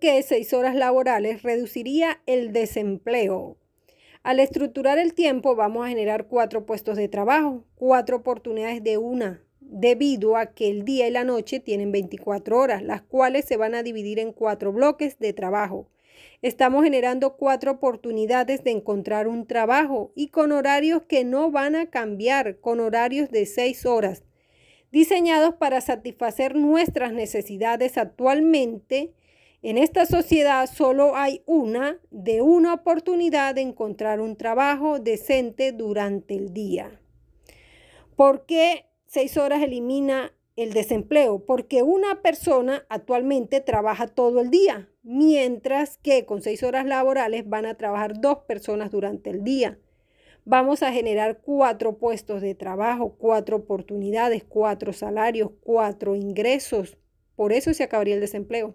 qué seis horas laborales reduciría el desempleo. Al estructurar el tiempo vamos a generar cuatro puestos de trabajo, cuatro oportunidades de una, debido a que el día y la noche tienen 24 horas, las cuales se van a dividir en cuatro bloques de trabajo. Estamos generando cuatro oportunidades de encontrar un trabajo y con horarios que no van a cambiar, con horarios de seis horas, diseñados para satisfacer nuestras necesidades actualmente en esta sociedad solo hay una de una oportunidad de encontrar un trabajo decente durante el día. ¿Por qué seis horas elimina el desempleo? Porque una persona actualmente trabaja todo el día, mientras que con seis horas laborales van a trabajar dos personas durante el día. Vamos a generar cuatro puestos de trabajo, cuatro oportunidades, cuatro salarios, cuatro ingresos. Por eso se acabaría el desempleo.